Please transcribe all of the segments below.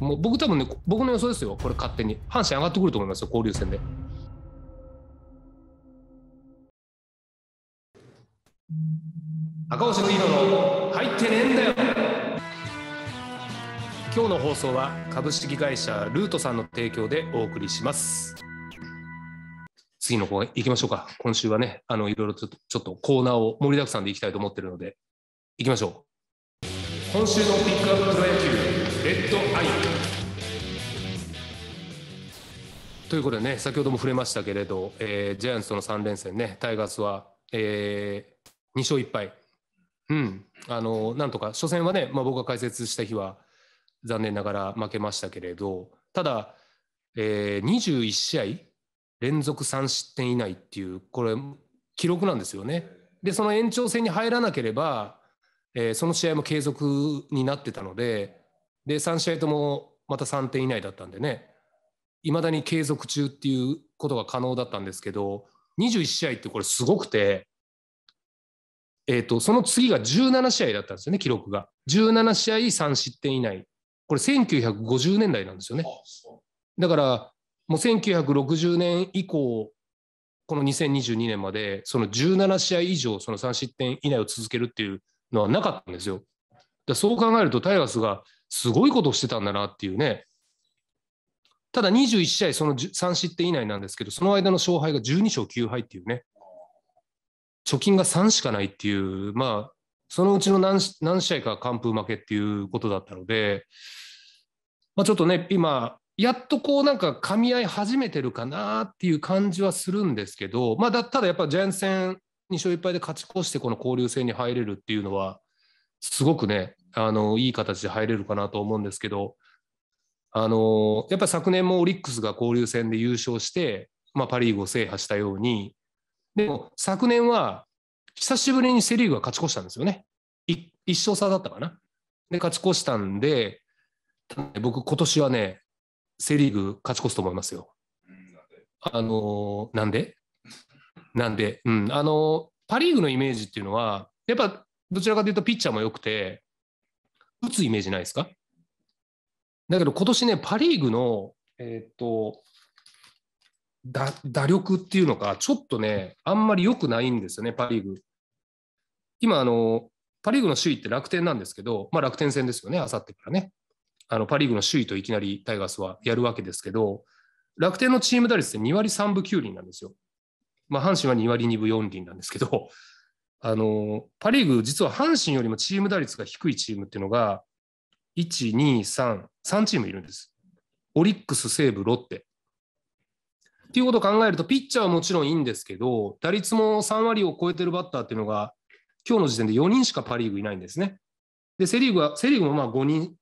もう僕多分ね、僕の予想ですよ、これ勝手に。阪神上がってくると思いますよ、交流戦で。赤星クイの入ってねえんだよ今日の放送は株式会社ルートさんの提供でお送りします次の方行きましょうか今週はねあのいろいろちょっとちょっとコーナーを盛りだくさんでいきたいと思ってるので行きましょう今週のピックアッププロ野球レッドアイということでね先ほども触れましたけれど、えー、ジャイアンツとの3連戦ねタイガースは、えー、2勝1敗うんあのなんとか初戦はね、まあ、僕が解説した日は残念ながら負けましたけれどただ、えー、21試合連続3失点以内っていうこれ記録なんですよね。でその延長戦に入らなければ、えー、その試合も継続になってたのでで3試合ともまた3点以内だったんでねいまだに継続中っていうことが可能だったんですけど21試合ってこれすごくて、えーと、その次が17試合だったんですよね記録が17試合3失点以内これ1950年代なんですよねだからもう1960年以降この2022年までその17試合以上その3失点以内を続けるっていうのはなかったんですよだそう考えるとタイガースがすごいことをしてたんだなっていうね。ただ21試合、その3失点以内なんですけど、その間の勝敗が12勝9敗っていうね、貯金が3しかないっていう、まあ、そのうちの何何試合か完封負けっていうことだったので、まあ、ちょっとね、今、やっとこうなんか噛み合い始めてるかなっていう感じはするんですけど、まあ、だただやっぱジャイアンツ戦2勝1敗で勝ち越してこの交流戦に入れるっていうのはすごくね、あのいい形で入れるかなと思うんですけど、あのやっぱり昨年もオリックスが交流戦で優勝して、まあ、パ・リーグを制覇したように、でも昨年は久しぶりにセ・リーグは勝ち越したんですよね。1勝差だったかな。で、勝ち越したんで、僕、今年はね、セ・リーグ勝ち越すと思いますよ。あのなんでなんで、うん、あのパ・リーグのイメージっていうのは、やっぱどちらかというとピッチャーも良くて、打つイメージないですかだけど今年ね、パ・リーグの、えー、っと打打力っていうのか、ちょっとね、あんまり良くないんですよね、パ・リーグ。今あの、パ・リーグの首位って楽天なんですけど、まあ、楽天戦ですよね、あさってからね。あのパ・リーグの首位といきなりタイガースはやるわけですけど、楽天のチーム打率って2割3分9厘なんですよ。まあ、阪神は2割2分4厘なんですけど、あの、パ・リーグ、実は阪神よりもチーム打率が低いチームっていうのが、1、2、3、3チームいるんです。オリックス、西武、ロッテ。っていうことを考えると、ピッチャーはもちろんいいんですけど、打率も3割を超えてるバッターっていうのが、今日の時点で4人しかパ・リーグいないんですね。で、セ・リーグは、セ・リーグもまあ5人、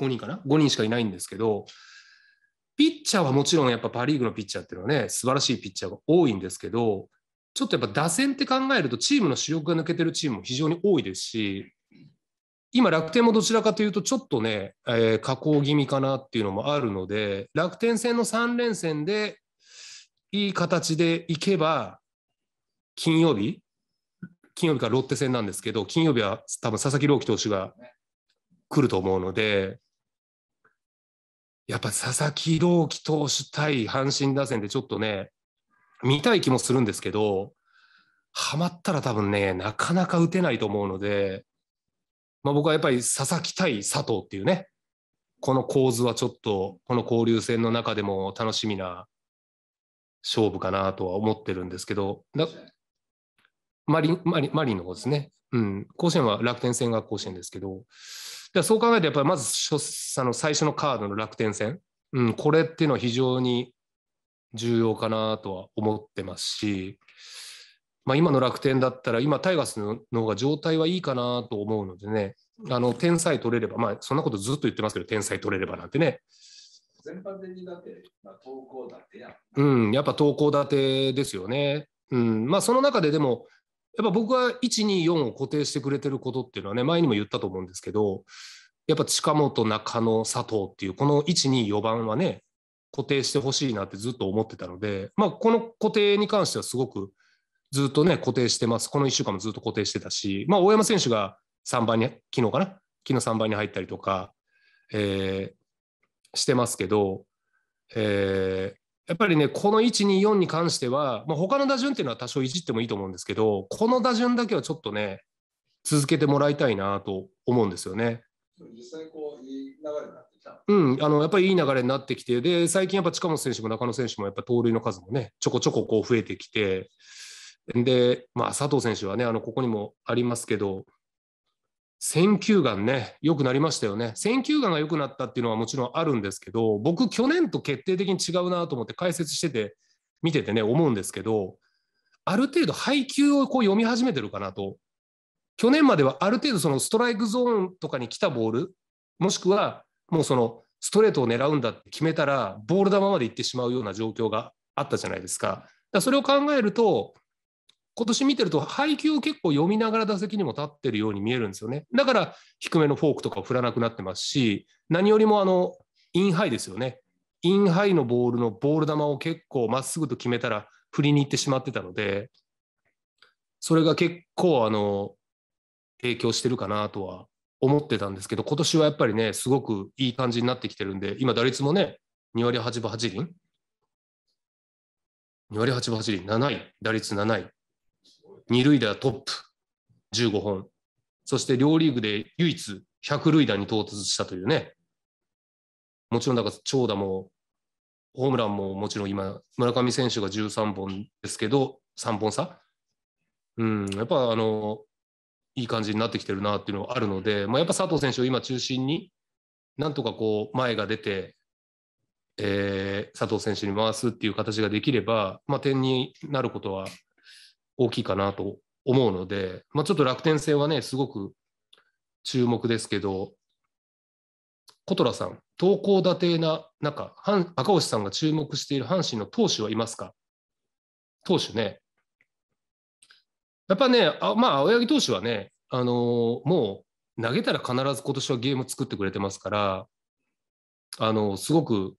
5人かな ?5 人しかいないんですけど、ピッチャーはもちろんやっぱパ・リーグのピッチャーっていうのはね、素晴らしいピッチャーが多いんですけど、ちょっとやっぱ打線って考えると、チームの主力が抜けてるチームも非常に多いですし、今、楽天もどちらかというと、ちょっとね、えー、下降気味かなっていうのもあるので、楽天戦の3連戦で、いい形でいけば、金曜日、金曜日からロッテ戦なんですけど、金曜日は多分佐々木朗希投手が来ると思うので、やっぱ佐々木朗希投手対阪神打線でちょっとね、見たい気もするんですけど、はまったら多分ね、なかなか打てないと思うので、まあ、僕はやっぱり佐々木対佐藤っていうね、この構図はちょっと、この交流戦の中でも楽しみな勝負かなとは思ってるんですけど、だマリマリマリンの方ですね、うん、甲子園は楽天戦が甲子園ですけど、そう考えると、やっぱりまず初あの最初のカードの楽天戦、うん、これっていうのは非常に重要かなとは思ってますし、まあ、今の楽天だったら今タイガースの方が状態はいいかなと思うのでねあの点さえ取れれば、まあ、そんなことずっと言ってますけど点さえ取れればなんてね全般的にだって、まあ、投稿立てやうんやっぱ投稿立てですよねうんまあその中ででもやっぱ僕は124を固定してくれてることっていうのはね前にも言ったと思うんですけどやっぱ近本中野佐藤っていうこの124番はね固定してほしいなってずっと思ってたので、まあ、この固定に関してはすごくずっとね、固定してます。この1週間もずっと固定してたし、まあ、大山選手が3番に、昨日かな昨日3番に入ったりとか、えー、してますけど、えー、やっぱりね、この1、2、4に関しては、まあ、他の打順っていうのは多少いじってもいいと思うんですけど、この打順だけはちょっとね、続けてもらいたいなと思うんですよね。実際こういい流れになってうん、あのやっぱりいい流れになってきて、で最近、やっぱ近本選手も中野選手も、やっぱ盗塁の数もね、ちょこちょここう増えてきて、で、まあ、佐藤選手はね、あのここにもありますけど、選球眼ね、良くなりましたよね。選球眼が良くなったっていうのはもちろんあるんですけど、僕、去年と決定的に違うなと思って解説してて、見ててね、思うんですけど、ある程度、配球をこう読み始めてるかなと。去年まではある程度、そのストライクゾーンとかに来たボール、もしくはもうそのストレートを狙うんだって決めたらボール球まで行ってしまうような状況があったじゃないですか。だそれを考えると今年見てると配球を結構読みながら打席にも立ってるように見えるんですよね。だから低めのフォークとかを振らなくなってますし何よりもあのインハイですよね。インハイのボールのボール球を結構まっすぐと決めたら振りに行ってしまってたのでそれが結構あの影響してるかなとは思ってたんですけど、今年はやっぱりね、すごくいい感じになってきてるんで、今、打率もね、2割8分8厘、2割8分8厘、7位、打率7位、2塁打トップ15本、そして両リーグで唯一100塁打に到達したというね、もちろんだから長打もホームランももちろん今、村上選手が13本ですけど、3本差。うん、やっぱあのいい感じになってきてるなっていうのはあるので、まあ、やっぱ佐藤選手を今中心になんとかこう前が出て、えー、佐藤選手に回すっていう形ができれば、まあ、点になることは大きいかなと思うので、まあ、ちょっと楽天戦はねすごく注目ですけど琴虎さん投高打低な中赤星さんが注目している阪神の投手はいますか投手ねやっぱね、あまあ、青柳投手はね、あのー、もう投げたら必ず今年はゲーム作ってくれてますから、あのー、すごく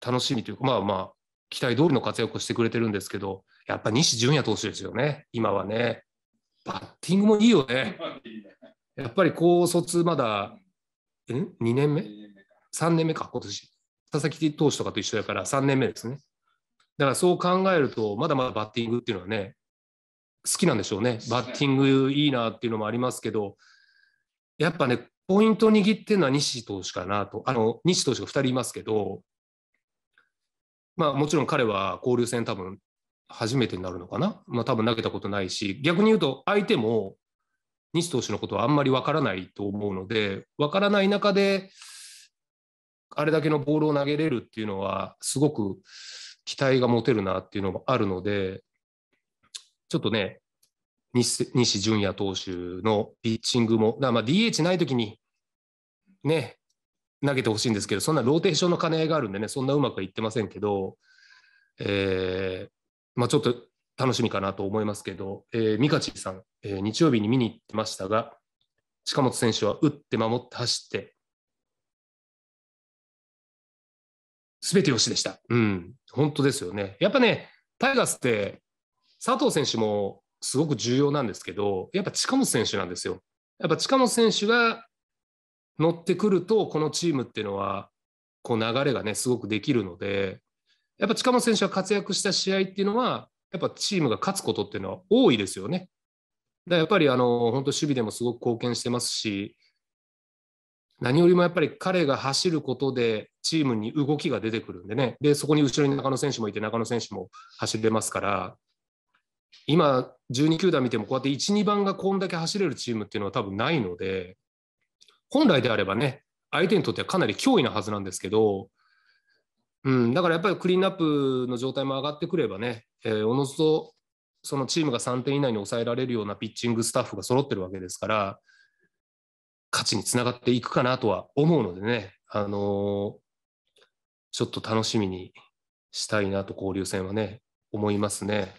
楽しみというか、まあまあ、期待通りの活躍をしてくれてるんですけど、やっぱ西純也投手ですよね、今はね。バッティングもいいよね。やっぱり高卒まだ、ん ?2 年目 ?3 年目か、今年。佐々木投手とかと一緒だから3年目ですね。だからそう考えると、まだまだバッティングっていうのはね、好きなんでしょうね、バッティングいいなっていうのもありますけど、やっぱね、ポイント握ってるのは西投手かなと、あの西投手が2人いますけど、まあ、もちろん彼は交流戦、多分初めてになるのかな、まあ多分投げたことないし、逆に言うと、相手も西投手のことはあんまりわからないと思うので、わからない中で、あれだけのボールを投げれるっていうのは、すごく期待が持てるなっていうのもあるので、ちょっとね、西西純也投手のピッチングも、まあ DH ないときにね、投げてほしいんですけど、そんなローテーションの兼ね合いがあるんでね、そんなうまくはいってませんけど、えーまあ、ちょっと楽しみかなと思いますけど、えー、三勝さん、えー、日曜日に見に行ってましたが、近本選手は打って、守って、走って、全てよしでした。うん、本当ですよね。やっぱね、タイガースって佐藤選手もすごく重要なんですけど、やっぱ近本選手なんですよ。やっぱ近本選手が乗ってくると、このチームっていうのは、こう流れがね、すごくできるので、やっぱ近本選手が活躍した試合っていうのは、やっぱチームが勝つことっていうのは多いですよね。だやっぱりあの本当、守備でもすごく貢献してますし、何よりもやっぱり彼が走ることでチームに動きが出てくるんでね、でそこに後ろに中野選手もいて、中野選手も走れますから、今、12球団見ても、こうやって1、2番がこんだけ走れるチームっていうのは多分ないので、本来であればね、相手にとってはかなり脅威なはずなんですけど、うん、だからやっぱりクリーンアップの状態も上がってくればね、えー、おのずとそのチームが3点以内に抑えられるようなピッチングスタッフが揃ってるわけですから、価値につながっていくかなとは思うのでね、あのー、ちょっと楽しみにしたいなと交流戦はね、思いますね。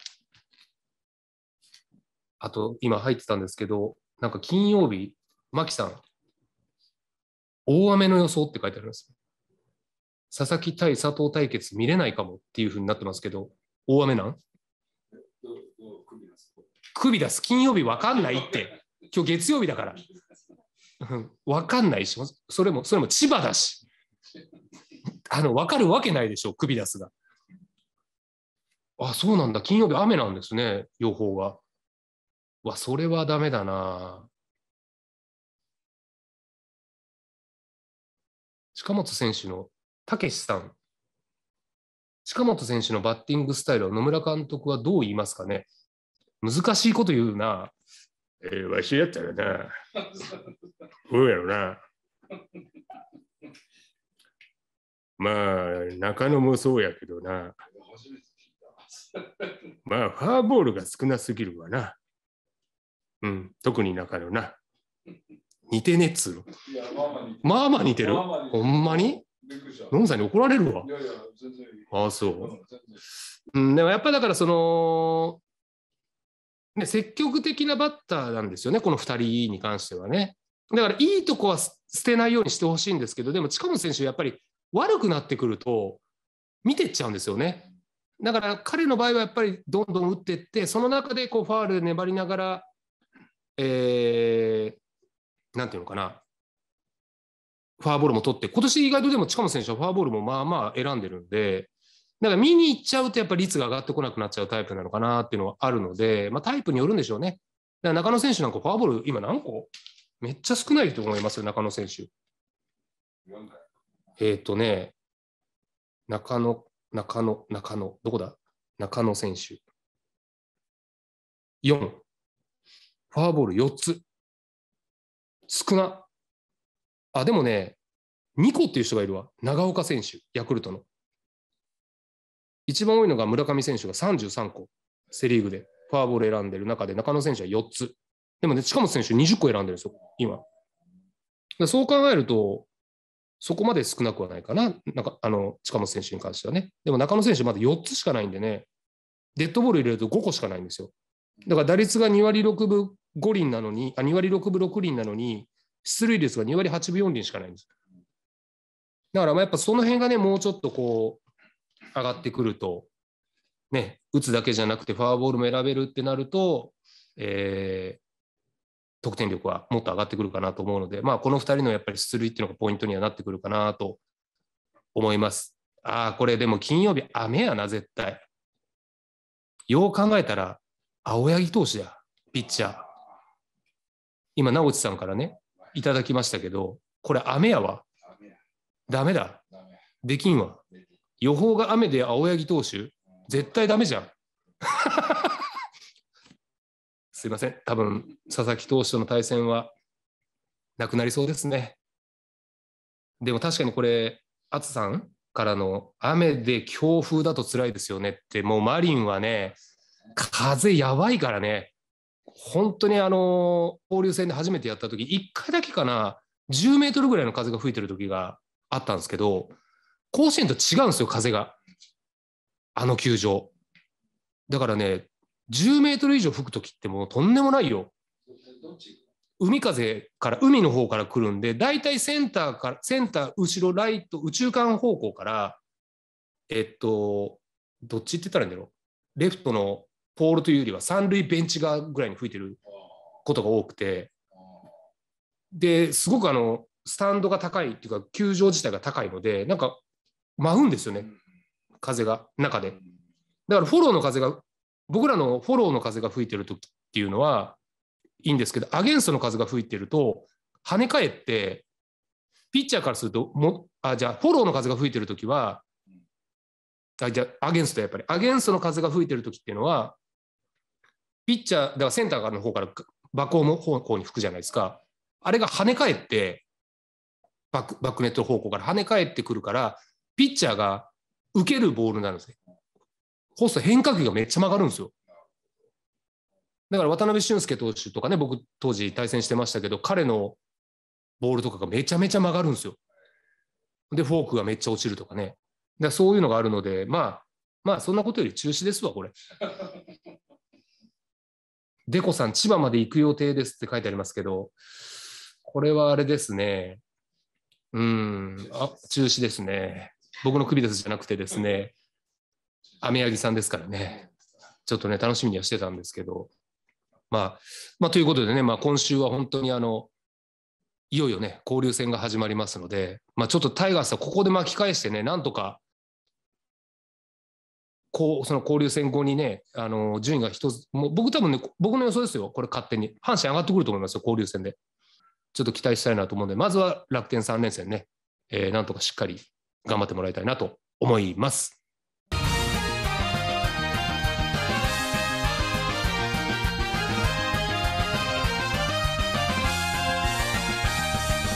あと、今入ってたんですけど、なんか金曜日、牧さん、大雨の予想って書いてあるんです佐々木対佐藤対決見れないかもっていうふうになってますけど、大雨なん首出す。金曜日わかんないって。今日月曜日だから。分かんないしそれもそれも千葉だしあの分かるわけないでしょ首出すスが。あそうなんだ金曜日雨なんですね予報が。わそれはダメだな。近本選手のたけしさん近本選手のバッティングスタイルを野村監督はどう言いますかね難しいこと言うな。えー、わしやったらな、どうやろな。まあ、中野もそうやけどな。まあ、ファーボールが少なすぎるわな。うん、特に中野な。似てねっつうの。まあまあ似てる。ほんまにノンさんに怒られるわ。いやいやああ、そう。うん、でもやっぱだからその、ね、積極的なバッターなんですよね、この2人に関してはね。だからいいとこは捨てないようにしてほしいんですけど、でも近本選手、やっぱり悪くなってくると、見てっちゃうんですよね。だから彼の場合はやっぱりどんどん打っていって、その中でこうファールで粘りながら、えー、なんていうのかな、フォアボールも取って、今年意外とでも近本選手はフォアボールもまあまあ選んでるんで、だから見に行っちゃうとやっぱり率が上がってこなくなっちゃうタイプなのかなっていうのはあるので、まあ、タイプによるんでしょうね。だから中野選手なんかフォアボール今何個めっちゃ少ないと思いますよ、中野選手。えっ、ー、とね、中野、中野、中野、どこだ中野選手。4。フォアボール4つ。少な。あ、でもね、2個っていう人がいるわ。長岡選手、ヤクルトの。一番多いのが村上選手が33個、セ・リーグでフォアボール選んでる中で、中野選手は4つ。でもね、近本選手20個選んでるんですよ、今。そう考えると、そこまで少なくはないかな、なんかあの近本選手に関してはね。でも中野選手、まだ4つしかないんでね、デッドボール入れると5個しかないんですよ。だから打率が2割6分5厘なのに、あ2割6分6厘なのに、出塁率が2割8分4厘しかないんです。だからまあやっぱその辺がね、もうちょっとこう、上がってくると、ね、打つだけじゃなくてフォアボールも選べるってなると、えー、得点力はもっと上がってくるかなと思うので、まあ、この2人のやっぱり出塁っていうのがポイントにはなってくるかなと思います。ああ、これでも金曜日雨やな、絶対。よう考えたら、青柳投手や、ピッチャー。今、直地さんからね、いただきましたけど、これ雨やわ。ダメだ。できんわ。予報が雨で青柳投手、絶対ダメじゃん。すいません、多分佐々木投手との対戦はなくなりそうですね。でも確かにこれ、淳さんからの雨で強風だと辛いですよねって、もうマリンはね、風やばいからね、本当にあの交流戦で初めてやった時1回だけかな、10メートルぐらいの風が吹いてる時があったんですけど、甲子園と違うんですよ、風が。あの球場。だからね、10メートル以上吹くときってもうとんでもないよ。海風から、海の方から来るんで、大体センターから、センター、後ろ、ライト、宇宙間方向から、えっと、どっちって言ったらいいんだろう。レフトのポールというよりは、三塁ベンチ側ぐらいに吹いてることが多くて、ですごくあの、スタンドが高いっていうか、球場自体が高いので、なんか舞うんですよね、風が、中で。だからフォローの風が、僕らのフォローの風が吹いてる時っていうのは、いいんですけど、アゲンストの風が吹いてると、跳ね返って、ピッチャーからすると、もあじゃあ、フォローの風が吹いてるときは、あじゃあ、アゲンストやっぱり、アゲンストの風が吹いてるときっていうのは、ピッチャー、だからセンターの方からバッム方向に吹くじゃないですか、あれが跳ね返って、バックバックネット方向から跳ね返ってくるから、ピッチャーが受けるボールになるんですね。そう変化球がめっちゃ曲がるんですよ。だから渡辺俊介投手とかね、僕当時対戦してましたけど、彼のボールとかがめちゃめちゃ曲がるんですよ。で、フォークがめっちゃ落ちるとかね。だそういうのがあるので、まあ、まあ、そんなことより中止ですわ、これ。デコさん、千葉まで行く予定ですって書いてありますけど、これはあれですね。うん、あ中止ですね。僕の首ですじゃなくてですね、雨柳さんですからね、ちょっとね、楽しみにはしてたんですけど、まあ、まあ、ということでね、まあ、今週は本当にあの、いよいよね、交流戦が始まりますので、まあ、ちょっとタイガースはここで巻き返してね、なんとか、こうその交流戦後にね、あの順位が一つ、もう僕、多分ね、僕の予想ですよ、これ、勝手に。阪神上がってくると思いますよ、交流戦で。ちょっと期待したいなと思うんで、まずは楽天3連戦ね、えー、なんとかしっかり頑張ってもらいたいなと思います。